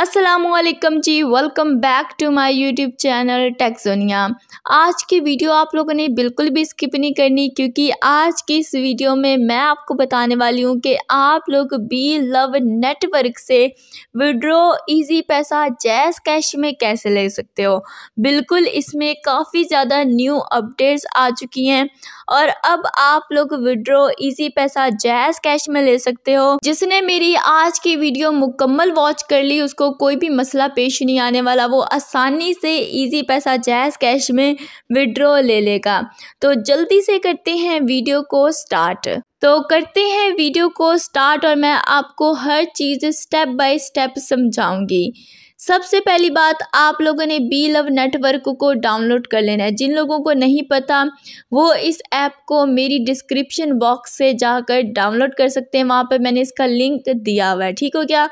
Aslam ji welcome back to my YouTube channel Texonia आज की video आप लोगों ने बिल्कुल भी स्किप नहीं करनी क्योंकि आज की इस वीडियो में मैं आपको बताने वाली हूँ कि आप लोग बी लव नेटवर्क से विड्रो इजी पैसा जैस कैश में कैसे ले सकते हो बिल्कुल इसमें काफ़ी ज़्यादा न्यू अपडेट्स आ चुकी हैं और अब आप लोग विड्रो इजी पैसा जैस कैश में ले सकते हो जिसने मेरी आज की वीडियो मुकम्मल वॉच कर ली उसको जिसको कोई भी मसला पेश नहीं आने वाला वो आसानी से इजी पैसा जैज़ कैश में विड्रॉ ले लेगा तो जल्दी से करते हैं वीडियो को स्टार्ट तो करते हैं वीडियो को स्टार्ट और मैं आपको हर चीज़ स्टेप बाय स्टेप समझाऊंगी सबसे पहली बात आप लोगों ने बी लव नेटवर्क को डाउनलोड कर लेना है जिन लोगों को नहीं पता वो इस ऐप को मेरी डिस्क्रिप्शन बॉक्स से जाकर डाउनलोड कर सकते हैं वहाँ पर मैंने इसका लिंक दिया हुआ है ठीक हो गया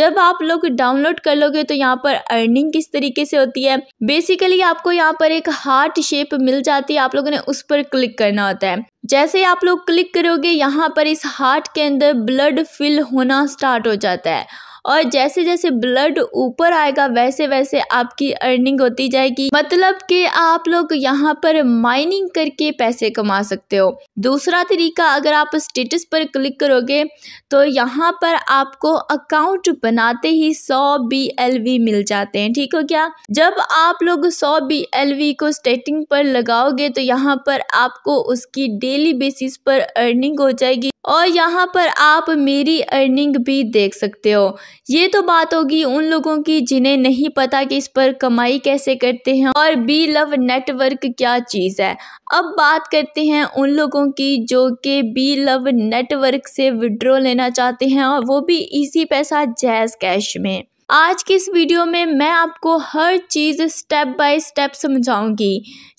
जब आप लोग डाउनलोड कर लोगे तो यहाँ पर अर्निंग किस तरीके से होती है बेसिकली आपको यहाँ पर एक हार्ट शेप मिल जाती है आप लोगों ने उस पर क्लिक करना होता है जैसे आप लोग क्लिक करोगे यहाँ पर इस हार्ट के अंदर ब्लड फिल होना स्टार्ट हो जाता है और जैसे जैसे ब्लड ऊपर आएगा वैसे वैसे आपकी अर्निंग होती जाएगी मतलब कि आप लोग यहाँ पर माइनिंग करके पैसे कमा सकते हो दूसरा तरीका अगर आप स्टेटस पर क्लिक करोगे तो यहाँ पर आपको अकाउंट बनाते ही सौ बी एल वी मिल जाते हैं ठीक हो क्या जब आप लोग सौ बी एल वी को स्टेटिंग पर लगाओगे तो यहाँ पर आपको उसकी डेली बेसिस पर अर्निंग हो जाएगी और यहाँ पर आप मेरी अर्निंग भी देख सकते हो ये तो बात होगी उन लोगों की जिन्हें नहीं पता कि इस पर कमाई कैसे करते हैं और बी लव नेटवर्क क्या चीज़ है अब बात करते हैं उन लोगों की जो कि बी लव नेटवर्क से विड्रॉ लेना चाहते हैं और वो भी इसी पैसा जैज़ कैश में आज की इस वीडियो में मैं आपको हर चीज़ स्टेप बाय स्टेप समझाऊंगी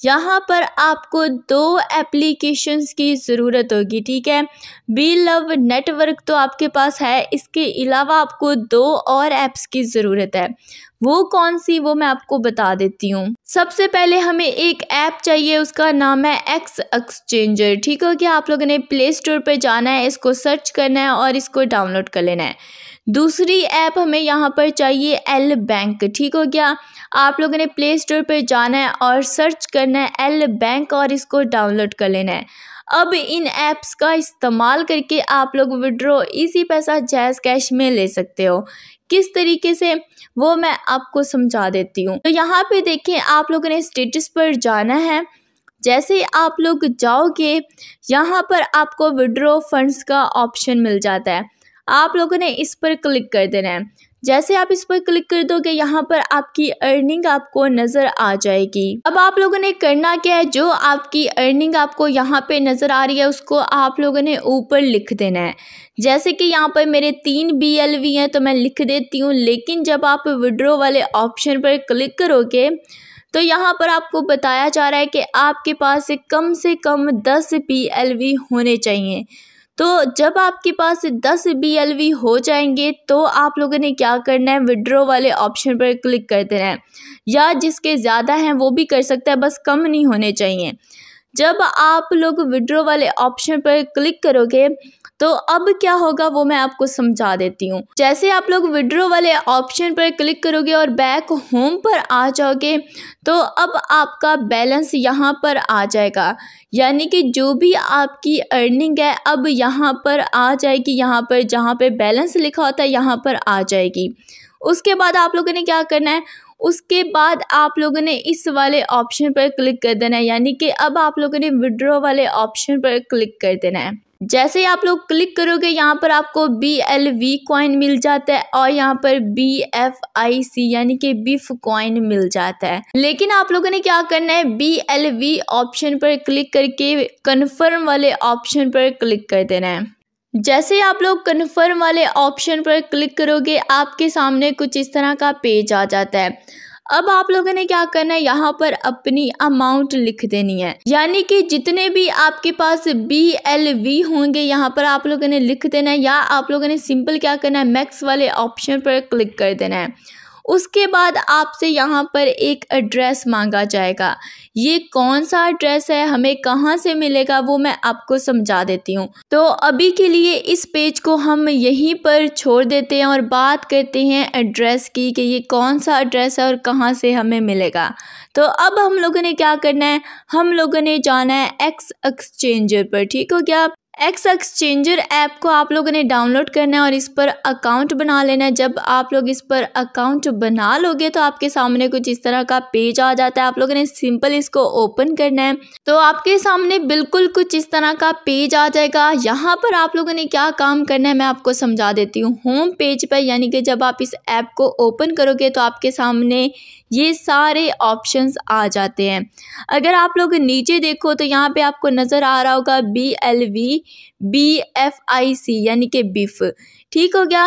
यहाँ पर आपको दो एप्लीकेशंस की ज़रूरत होगी ठीक है बी लव नेटवर्क तो आपके पास है इसके अलावा आपको दो और ऐप्स की ज़रूरत है वो कौन सी वो मैं आपको बता देती हूँ सबसे पहले हमें एक ऐप चाहिए उसका नाम है एक्स एक्सचेंजर ठीक हो गया आप लोगों ने प्ले स्टोर पर जाना है इसको सर्च करना है और इसको डाउनलोड कर लेना है दूसरी ऐप हमें यहाँ पर चाहिए एल बैंक ठीक हो गया आप लोगों ने प्ले स्टोर पर जाना है और सर्च करना है एल बैंक और इसको डाउनलोड कर लेना है अब इन ऐप्स का इस्तेमाल करके आप लोग विड्रो इसी पैसा जैज़ कैश में ले सकते हो किस तरीके से वो मैं आपको समझा देती हूँ तो यहाँ पे देखें आप लोगों ने स्टेटस पर जाना है जैसे ही आप लोग जाओगे यहाँ पर आपको विड्रो फंड्स का ऑप्शन मिल जाता है आप लोगों ने इस पर क्लिक कर देना है जैसे आप इस पर क्लिक कर दोगे यहाँ पर आपकी अर्निंग आपको नज़र आ जाएगी अब आप लोगों ने करना क्या है जो आपकी अर्निंग आपको यहाँ पे नज़र आ रही है उसको आप लोगों ने ऊपर लिख देना है जैसे कि यहाँ पर मेरे तीन बी एल वी हैं तो मैं लिख देती हूँ लेकिन जब आप विड्रो वाले ऑप्शन पर क्लिक करोगे तो यहाँ पर आपको बताया जा रहा है कि आपके पास कम से कम दस बी एल वी होने चाहिए तो जब आपके पास दस बी हो जाएंगे तो आप लोगों ने क्या करना है विड्रो वाले ऑप्शन पर क्लिक कर देना है या जिसके ज़्यादा हैं वो भी कर सकता है बस कम नहीं होने चाहिए जब आप लोग विड्रो वाले ऑप्शन पर क्लिक करोगे तो अब क्या होगा वो मैं आपको समझा देती हूँ जैसे आप लोग विड्रो वाले ऑप्शन पर क्लिक करोगे और बैक होम पर आ जाओगे तो अब आपका बैलेंस यहाँ पर आ जाएगा यानी कि जो भी आपकी अर्निंग है अब यहाँ पर आ जाएगी यहाँ पर जहाँ पे बैलेंस लिखा होता है यहाँ पर आ जाएगी उसके बाद आप लोगों ने क्या करना है उसके बाद आप लोगों ने इस वाले ऑप्शन पर क्लिक कर देना है यानी कि अब आप लोगों ने विड्रॉ वाले ऑप्शन पर क्लिक कर देना है जैसे ही आप लोग क्लिक करोगे यहाँ पर आपको बी एल वी कॉइन मिल जाता है और यहाँ पर बी एफ आई सी यानी कि बिफ कॉइन मिल जाता है लेकिन आप लोगों ने क्या करना है बी एल वी ऑप्शन पर क्लिक करके कन्फर्म वाले ऑप्शन पर क्लिक कर देना है जैसे आप लोग कन्फर्म वाले ऑप्शन पर क्लिक करोगे आपके सामने कुछ इस तरह का पेज आ जाता है अब आप लोगों ने क्या करना है यहाँ पर अपनी अमाउंट लिख देनी है यानी कि जितने भी आपके पास बी एल वी होंगे यहाँ पर आप लोगों ने लिख देना है या आप लोगों ने सिंपल क्या करना है मैक्स वाले ऑप्शन पर क्लिक कर देना है उसके बाद आपसे यहाँ पर एक एड्रेस मांगा जाएगा ये कौन सा एड्रेस है हमें कहाँ से मिलेगा वो मैं आपको समझा देती हूँ तो अभी के लिए इस पेज को हम यहीं पर छोड़ देते हैं और बात करते हैं एड्रेस की कि ये कौन सा एड्रेस है और कहाँ से हमें मिलेगा तो अब हम लोगों ने क्या करना है हम लोगों ने जाना है एक्स एक्सचेंजर पर ठीक हो गया एक्स एक्सचेंजर ऐप को आप लोगों ने डाउनलोड करना है और इस पर अकाउंट बना लेना है जब आप लोग इस पर अकाउंट बना लोगे तो आपके सामने कुछ इस तरह का पेज आ जाता है आप लोगों ने सिंपल इसको ओपन करना है तो आपके सामने बिल्कुल कुछ इस तरह का पेज आ जाएगा यहाँ पर आप लोगों ने क्या काम करना है मैं आपको समझा देती हूँ होम पेज पर यानी कि जब आप इस ऐप को ओपन करोगे तो आपके सामने ये सारे ऑप्शन आ जाते हैं अगर आप लोग नीचे देखो तो यहाँ पर आपको नज़र आ रहा होगा B L V B F I C यानी कि बिफ ठीक हो गया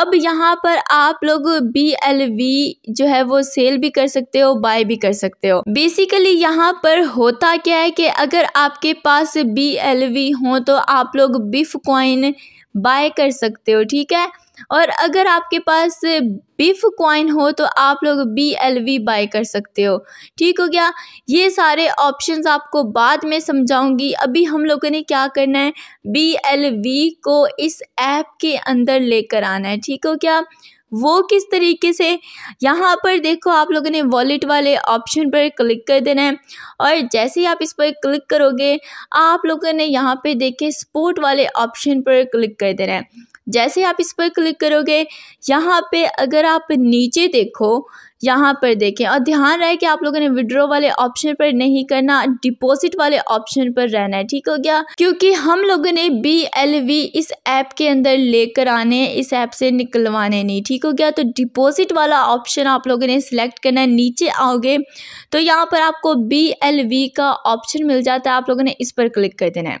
अब यहाँ पर आप लोग बी एल वी जो है वो सेल भी कर सकते हो बाय भी कर सकते हो बेसिकली यहाँ पर होता क्या है कि अगर आपके पास बी एल वी हो तो आप लोग बिफ कॉइन बाय कर सकते हो ठीक है और अगर आपके पास बिफ कॉइन हो तो आप लोग बी एल वी बाय कर सकते हो ठीक हो गया ये सारे ऑप्शंस आपको बाद में समझाऊंगी अभी हम लोगों ने क्या करना है बी एल वी को इस ऐप के अंदर लेकर आना है ठीक हो गया वो किस तरीके से यहाँ पर देखो आप लोगों ने वॉलेट वाले ऑप्शन पर क्लिक कर देना है और जैसे ही आप इस पर क्लिक करोगे आप लोगों ने यहाँ पे देखे स्पोर्ट वाले ऑप्शन पर क्लिक कर देना है जैसे आप इस पर क्लिक करोगे यहाँ पे अगर आप नीचे देखो यहाँ पर देखें और ध्यान रहे कि आप लोगों ने विड्रॉ वाले ऑप्शन पर नहीं करना डिपॉजिट वाले ऑप्शन पर रहना है ठीक हो गया क्योंकि हम लोगों ने बी एल वी इस ऐप के अंदर लेकर आने इस ऐप से निकलवाने नहीं ठीक हो गया तो डिपॉजिट वाला ऑप्शन आप लोगों ने सिलेक्ट करना है नीचे आओगे तो यहाँ पर आपको बी एल वी का ऑप्शन मिल जाता है आप लोगों ने इस पर क्लिक कर देना है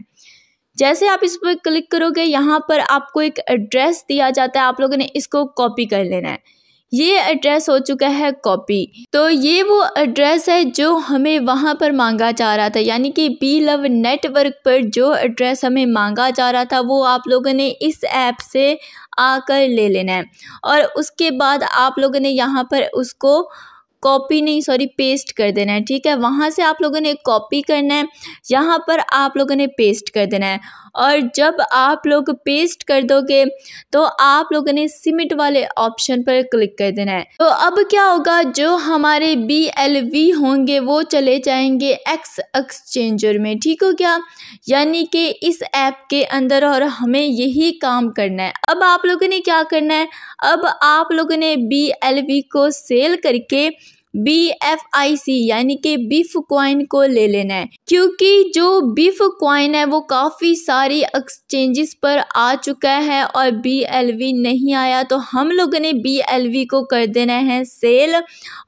जैसे आप इस पर क्लिक करोगे यहाँ पर आपको एक एड्रेस दिया जाता है आप लोगों ने इसको कॉपी कर लेना है ये एड्रेस हो चुका है कॉपी तो ये वो एड्रेस है जो हमें वहाँ पर मांगा जा रहा था यानी कि बी लव नेटवर्क पर जो एड्रेस हमें मांगा जा रहा था वो आप लोगों ने इस ऐप से आकर ले लेना है और उसके बाद आप लोगों ने यहाँ पर उसको कॉपी नहीं सॉरी पेस्ट कर देना है ठीक है वहाँ से आप लोगों ने कॉपी करना है यहाँ पर आप लोगों ने पेस्ट कर देना है और जब आप लोग पेस्ट कर दोगे तो आप लोगों ने सिमिट वाले ऑप्शन पर क्लिक कर देना है तो अब क्या होगा जो हमारे बी एल वी होंगे वो चले जाएंगे एक्स एक्सचेंजर में ठीक हो गया यानी कि इस ऐप के अंदर और हमें यही काम करना है अब आप लोगों ने क्या करना है अब आप लोगों ने बी एल वी को सेल करके बी एफ आई सी यानी कि बिफ क्वाइन को ले लेना है क्योंकि जो बिफ क्वाइन है वो काफ़ी सारी एक्सचेंजेस पर आ चुका है और बी एल वी नहीं आया तो हम लोगों ने बी एल वी को कर देना है सेल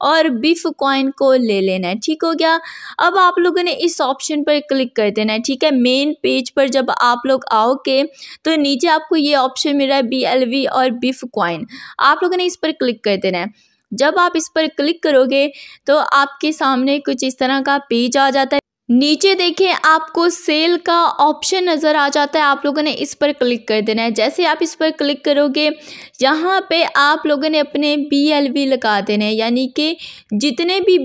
और बिफ क्वाइन को ले लेना है ठीक हो गया अब आप लोगों ने इस ऑप्शन पर क्लिक कर देना है ठीक है मेन पेज पर जब आप लोग आओगे तो नीचे आपको ये ऑप्शन मिल रहा है बी एल वी और बिफ क्वाइन आप लोगों ने इस पर क्लिक कर देना है जब आप इस पर क्लिक करोगे तो आपके सामने कुछ इस तरह का पेज आ जाता है नीचे देखें आपको सेल का ऑप्शन नज़र आ जाता है आप लोगों ने इस पर क्लिक कर देना है जैसे आप इस पर क्लिक करोगे यहाँ पे आप लोगों ने अपने बी लगा देने हैं यानी कि जितने भी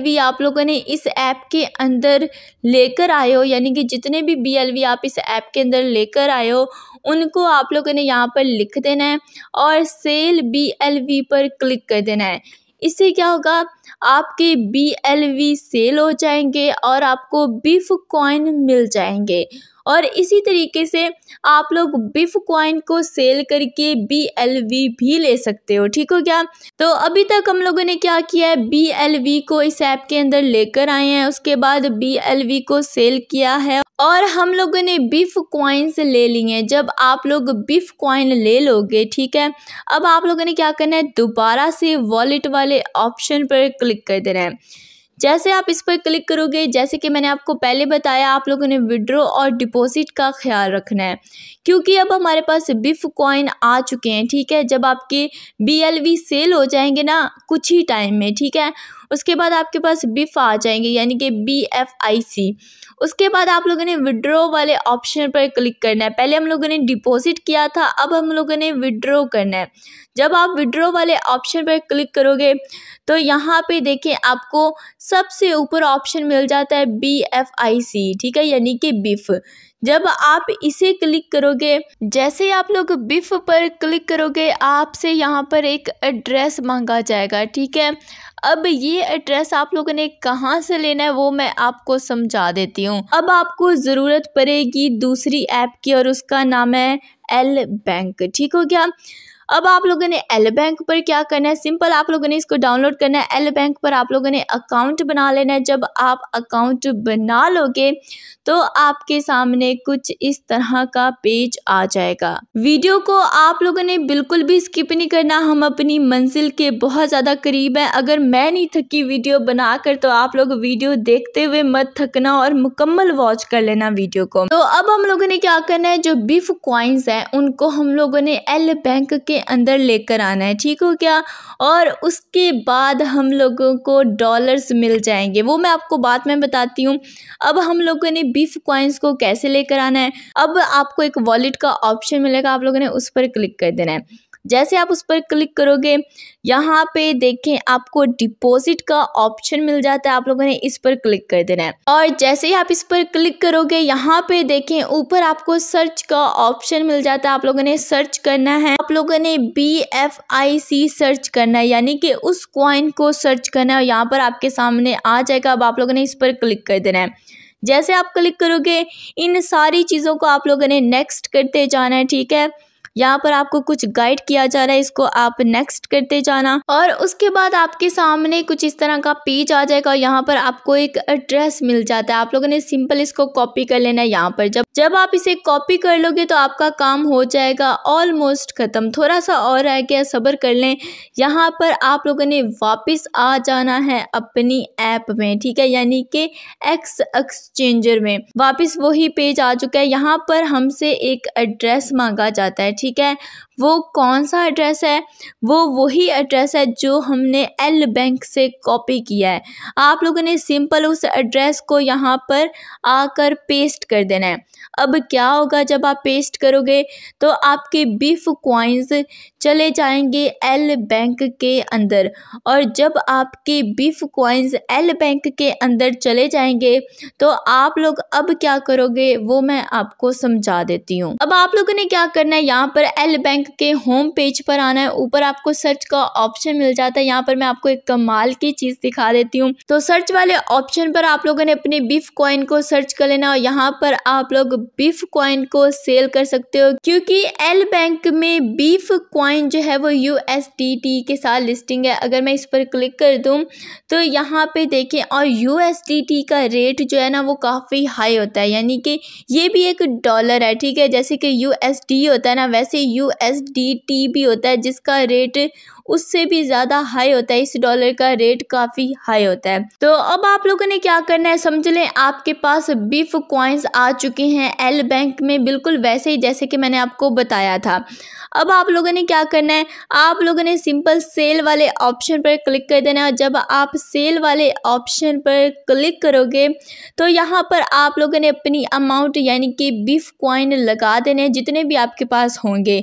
बी आप लोगों ने इस ऐप के अंदर लेकर आए हो यानी कि जितने भी बी आप इस ऐप के अंदर लेकर आए हो उनको आप लोगों ने यहाँ पर लिख देना है और सेल बी एल वी पर क्लिक कर देना है इससे क्या होगा आपके बी एल वी सेल हो जाएंगे और आपको बिफ कॉइन मिल जाएंगे और इसी तरीके से आप लोग बिफ कॉइन को सेल करके बी एल वी भी ले सकते हो ठीक हो क्या तो अभी तक हम लोगों ने क्या किया है बी एल वी को इस ऐप के अंदर लेकर आए हैं उसके बाद बी एल वी को सेल किया है और हम लोगों ने बिफ कॉइन्स ले ली हैं जब आप लोग बिफ कॉइन ले लोगे ठीक है अब आप लोगों ने क्या करना है दोबारा से वॉलेट वाले ऑप्शन पर क्लिक कर देना है जैसे आप इस पर क्लिक करोगे जैसे कि मैंने आपको पहले बताया आप लोगों ने विड्रो और डिपॉजिट का ख्याल रखना है क्योंकि अब हमारे पास बिफ कॉइन आ चुके हैं ठीक है जब आपके बी सेल हो जाएंगे ना कुछ ही टाइम में ठीक है उसके बाद आपके पास बिफ आ जाएंगे यानी कि बी एफ आई सी उसके बाद आप लोगों ने विड्रो वाले ऑप्शन पर क्लिक करना है पहले हम लोगों ने डिपॉजिट किया था अब हम लोगों ने विड्रो करना है जब आप विड्रो वाले ऑप्शन पर क्लिक करोगे तो यहाँ पे देखें आपको सबसे ऊपर ऑप्शन मिल जाता है बी एफ आई सी ठीक है यानी कि बिफ जब आप इसे क्लिक करोगे जैसे आप लोग बिफ पर क्लिक करोगे आपसे यहाँ पर एक एड्रेस मांगा जाएगा ठीक है अब ये एड्रेस आप लोगों ने कहाँ से लेना है वो मैं आपको समझा देती हूँ अब आपको ज़रूरत पड़ेगी दूसरी ऐप की और उसका नाम है एल बैंक ठीक हो गया अब आप लोगों ने एल बैंक पर क्या करना है सिंपल आप लोगों ने इसको डाउनलोड करना है एल बैंक पर आप लोगों ने अकाउंट बना लेना है जब आप अकाउंट बना लोगे तो आपके सामने कुछ इस तरह का पेज आ जाएगा वीडियो को आप लोगों ने बिल्कुल भी स्किप नहीं करना हम अपनी मंजिल के बहुत ज़्यादा करीब हैं अगर मैं नहीं थकी वीडियो बनाकर तो आप लोग वीडियो देखते हुए मत थकना और मुकम्मल वॉच कर लेना वीडियो को तो अब हम लोगों ने क्या करना है जो बिफ क्वाइंस हैं उनको हम लोगों ने एल बैंक के के अंदर लेकर आना है ठीक हो क्या और उसके बाद हम लोगों को डॉलर्स मिल जाएंगे वो मैं आपको बाद में बताती हूँ अब हम लोगों ने बीफ कॉइन्स को कैसे लेकर आना है अब आपको एक वॉलेट का ऑप्शन मिलेगा आप लोगों ने उस पर क्लिक कर देना है जैसे आप उस पर क्लिक करोगे यहाँ पे देखें आपको डिपॉजिट का ऑप्शन मिल जाता है आप लोगों ने इस पर क्लिक कर देना है और जैसे ही आप इस पर क्लिक करोगे यहाँ पे देखें ऊपर आपको सर्च का ऑप्शन मिल जाता है आप लोगों ने सर्च करना है आप लोगों ने B F I C search करना है यानी कि उस क्वाइन को सर्च करना है यहाँ पर आपके सामने आ जाएगा अब आप लोगों ने इस पर क्लिक कर देना है जैसे आप क्लिक करोगे इन सारी चीज़ों को आप लोगों ने नेक्स्ट करते जाना है ठीक है यहाँ पर आपको कुछ गाइड किया जा रहा है इसको आप नेक्स्ट करते जाना और उसके बाद आपके सामने कुछ इस तरह का पेज आ जाएगा और यहाँ पर आपको एक एड्रेस मिल जाता है आप लोगों ने सिंपल इसको कॉपी कर लेना है यहाँ पर जब जब आप इसे कॉपी कर लोगे तो आपका काम हो जाएगा ऑलमोस्ट ख़त्म थोड़ा सा और रह गया सब्र कर लें यहाँ पर आप लोगों ने वापस आ जाना है अपनी ऐप में ठीक है यानी कि एक्स एक्सचेंजर में वापस वही पेज आ चुका है यहाँ पर हमसे एक एड्रेस मांगा जाता है ठीक है वो कौन सा एड्रेस है वो वही एड्रेस है जो हमने एल बैंक से कॉपी किया है आप लोगों ने सिंपल उस एड्रेस को यहाँ पर आकर पेस्ट कर देना है अब क्या होगा जब आप पेस्ट करोगे तो आपके बीफ क्वाइंस चले जाएंगे एल बैंक के अंदर और जब आपके बीफ क्वाइंस एल बैंक के अंदर चले जाएंगे तो आप लोग अब क्या करोगे वो मैं आपको समझा देती हूँ अब आप लोगों ने क्या करना है यहाँ पर एल बैंक बैंक के होम पेज पर आना है ऊपर आपको सर्च का ऑप्शन मिल जाता है यहाँ पर मैं आपको एक कमाल की चीज़ दिखा देती हूँ तो सर्च वाले ऑप्शन पर आप लोगों ने अपने बिफ कॉइन को सर्च कर लेना और यहाँ पर आप लोग बिफ कॉइन को सेल कर सकते हो क्योंकि एल बैंक में बीफ कॉइन जो है वो यू के साथ लिस्टिंग है अगर मैं इस पर क्लिक कर दूँ तो यहाँ पे देखें और यू का रेट जो है ना वो काफ़ी हाई होता है यानी कि ये भी एक डॉलर है ठीक है जैसे कि यू होता है ना वैसे यू एस डी टी भी होता है जिसका रेट उससे भी ज़्यादा हाई होता है इस डॉलर का रेट काफ़ी हाई होता है तो अब आप लोगों ने क्या करना है समझ लें आपके पास बीफ कॉइन्स आ चुके हैं एल बैंक में बिल्कुल वैसे ही जैसे कि मैंने आपको बताया था अब आप लोगों ने क्या करना है आप लोगों ने सिंपल सेल वाले ऑप्शन पर क्लिक कर देना है जब आप सेल वाले ऑप्शन पर क्लिक करोगे तो यहाँ पर आप लोगों ने अपनी अमाउंट यानी कि बीफ कॉइन लगा देने जितने भी आपके पास होंगे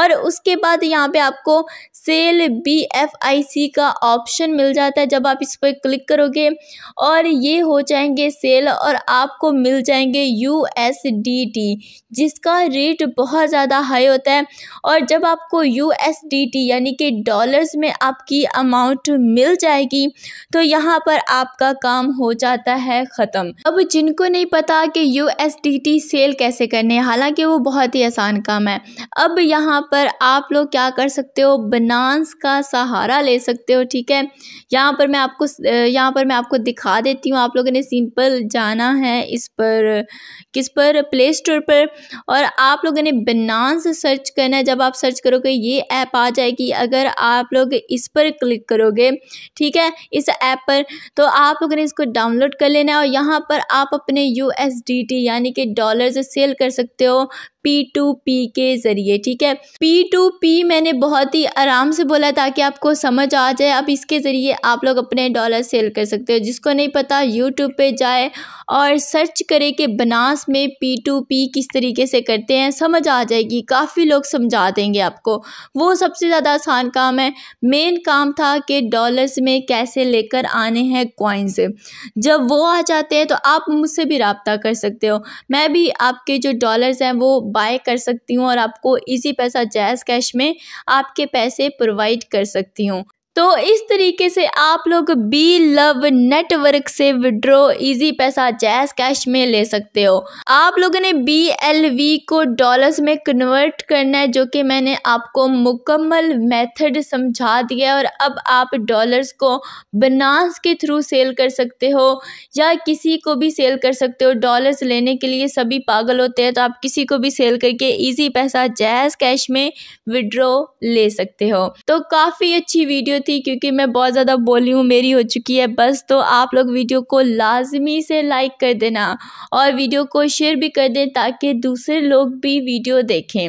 और उसके बाद यहाँ पे आपको sell L B F I C का ऑप्शन मिल जाता है जब आप इस पर क्लिक करोगे और ये हो जाएंगे सेल और आपको मिल जाएंगे यू एस डी टी जिसका रेट बहुत ज़्यादा हाई होता है और जब आपको यू एस डी टी यानी कि डॉलर्स में आपकी अमाउंट मिल जाएगी तो यहाँ पर आपका काम हो जाता है ख़त्म अब जिनको नहीं पता कि U S D T sell कैसे करने हालांकि वो बहुत ही आसान काम है अब यहाँ पर आप लोग क्या कर सकते हो बनान डांस का सहारा ले सकते हो ठीक है यहाँ पर मैं आपको यहाँ पर मैं आपको दिखा देती हूँ आप लोगों ने सिंपल जाना है इस पर किस पर प्ले स्टोर पर और आप लोगों ने बनास सर्च करना है जब आप सर्च करोगे ये ऐप आ जाएगी अगर आप लोग इस पर क्लिक करोगे ठीक है इस ऐप पर तो आप लोगों ने इसको डाउनलोड कर लेना है और यहाँ पर आप अपने यू यानी कि डॉलर्स सेल कर सकते हो पी टू पी के ज़रिए ठीक है पी टू पी मैंने बहुत ही आराम से बोला ताकि आपको समझ आ जाए अब इसके ज़रिए आप लोग अपने डॉलर सेल कर सकते हो जिसको नहीं पता यूट्यूब पे जाए और सर्च करें कि बनास में पी टू पी किस तरीके से करते हैं समझ आ जाएगी काफ़ी लोग समझा देंगे आपको वो सबसे ज़्यादा आसान काम है मेन काम था कि डॉलर्स में कैसे लेकर आने हैं कॉइन्स जब वो आ जाते हैं तो आप मुझसे भी रबता कर सकते हो मैं भी आपके जो डॉलर्स हैं वो बाय कर सकती हूँ और आपको इज़ी पैसा जैज़ कैश में आपके पैसे प्रोवाइड कर सकती हूँ तो इस तरीके से आप लोग बी लव नेटवर्क से विड्रो इजी पैसा जैस कैश में ले सकते हो आप लोगों ने बी एल वी को डॉलर्स में कन्वर्ट करना है जो कि मैंने आपको मुकम्मल मेथड समझा दिया और अब आप डॉलर्स को बनास के थ्रू सेल कर सकते हो या किसी को भी सेल कर सकते हो डॉलर्स लेने के लिए सभी पागल होते हैं तो आप किसी को भी सेल करके इजी पैसा जैस कैश में विड्रॉ ले सकते हो तो काफ़ी अच्छी वीडियो थी क्योंकि मैं बहुत ज़्यादा बोली हूँ मेरी हो चुकी है बस तो आप लोग वीडियो को लाजमी से लाइक कर देना और वीडियो को शेयर भी कर दें ताकि दूसरे लोग भी वीडियो देखें